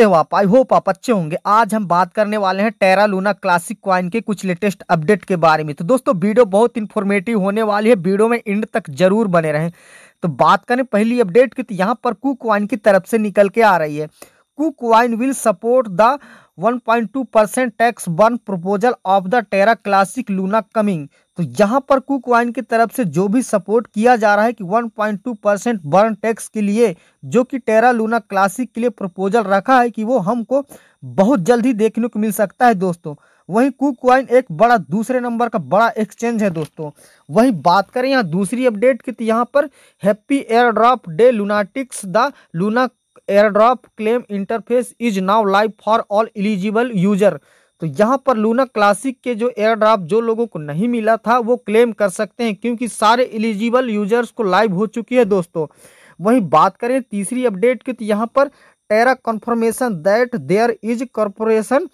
नमस्ते हो आप आई होप आप अच्छे होंगे आज हम बात करने वाले हैं टेरा लूना क्लासिक क्वाइन के कुछ लेटेस्ट अपडेट के बारे में तो दोस्तों वीडियो बहुत इन्फॉर्मेटिव होने वाली है वीडियो में इंड तक जरूर बने रहें तो बात करें पहली अपडेट की तो यहाँ पर कुक क्वाइन की तरफ से निकल के आ रही है KuCoin will support the 1.2 percent tax burn proposal of the Terra Classic Luna coming तो यहाँ पर कुक वाइन की तरफ से जो भी सपोर्ट किया जा रहा है कि 1.2 परसेंट बर्न टैक्स के लिए जो कि टेरा लूना क्लासिक के लिए प्रपोजल रखा है कि वो हमको बहुत जल्द ही देखने को मिल सकता है दोस्तों वहीं कुक वाइन एक बड़ा दूसरे नंबर का बड़ा एक्सचेंज है दोस्तों वहीं बात करें यहाँ दूसरी अपडेट की तो यहाँ पर happy airdrop day Lunatics the Luna airdrop claim interface is now live for all eligible user तो यहाँ पर लूना क्लासिक के जो एयर ड्राफ्ट जो लोगों को नहीं मिला था वो क्लेम कर सकते हैं क्योंकि सारे एलिजिबल यूजर्स को लाइव हो चुकी है दोस्तों वहीं बात करें तीसरी अपडेट की तो यहाँ पर Terra confirmation that there is corporation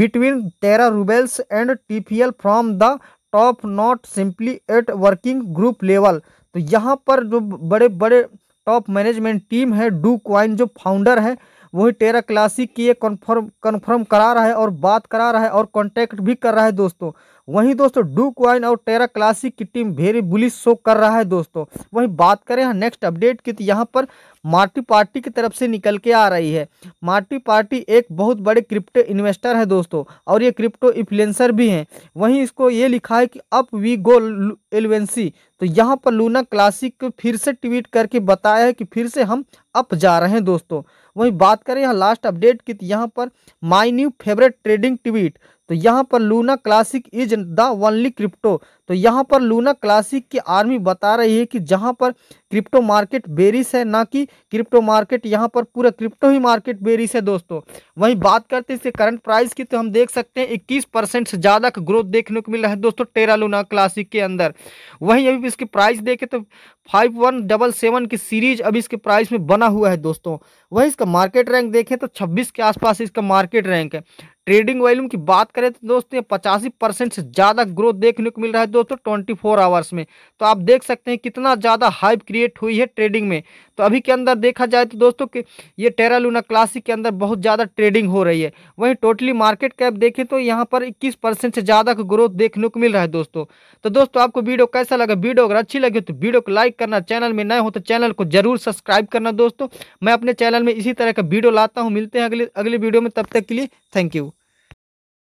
between Terra Rebels and TPL from the top not simply at working group level तो यहाँ पर जो बड़े बड़े टॉप मैनेजमेंट टीम है डू क्वाइन जो फाउंडर है वही टेरा क्लासिक की ये कन्फर्म कन्फर्म करा रहा है और बात करा रहा है और कॉन्टैक्ट भी कर रहा है दोस्तों वहीं दोस्तों डू क्वाइन और टेरा क्लासिक की टीम वेरी बुलिस शो कर रहा है दोस्तों वहीं बात करें नेक्स्ट हाँ, अपडेट की तो यहाँ पर मार्टी पार्टी की तरफ से निकल के आ रही है मार्टी पार्टी एक बहुत बड़े क्रिप्टो इन्वेस्टर है दोस्तों और ये क्रिप्टो इन्फ्लुएंसर भी हैं वहीं इसको ये लिखा है कि अप वी गो एलवेंसी तो यहाँ पर लूना क्लासिक फिर से ट्वीट करके बताया है कि फिर से हम अप जा रहे हैं दोस्तों वहीं बात करें यहाँ लास्ट अपडेट की तो यहाँ पर my new favourite trading tweet तो यहाँ पर Luna Classic is the only crypto तो यहाँ पर लूना क्लासिक की आर्मी बता रही है कि जहाँ पर क्रिप्टो मार्केट बेरिस है ना कि क्रिप्टो मार्केट यहाँ पर पूरा क्रिप्टो ही मार्केट बेरिस है दोस्तों वहीं बात करते हैं इसके करंट प्राइस की तो हम देख सकते हैं इक्कीस परसेंट से ज़्यादा का ग्रोथ देखने को मिल रहा है दोस्तों टेरा लूना क्लासिक के अंदर वहीं अभी इसकी प्राइस देखें तो फाइव वन डबल सेवन की सीरीज अभी इसके प्राइस में बना हुआ है दोस्तों वही इसका मार्केट रैंक देखें तो 26 के आसपास इसका मार्केट रैंक है ट्रेडिंग वॉल्यूम की बात करें तो दोस्तों पचासी परसेंट से ज़्यादा ग्रोथ देखने को मिल रहा है दोस्तों ट्वेंटी फोर आवर्स में तो आप देख सकते हैं कितना ज़्यादा हाइप क्रिएट हुई है ट्रेडिंग में तो अभी के अंदर देखा जाए तो दोस्तों कि ये टेरा लूना क्लासिक के अंदर बहुत ज़्यादा ट्रेडिंग हो रही है वहीं टोटली मार्केट कैप देखें तो यहाँ पर इक्कीस परसेंट से ज़्यादा का ग्रोथ देखने को मिल रहा है दोस्तों तो दोस्तों आपको वीडियो कैसा लगा वीडियो अगर अच्छी लगी तो वीडियो को लाइक लाइक करना चैनल में नए हो तो चैनल को जरूर सब्सक्राइब करना दोस्तों मैं अपने चैनल में इसी तरह का वीडियो लाता हूँ मिलते हैं अगले अगले वीडियो में तब तक के लिए थैंक यू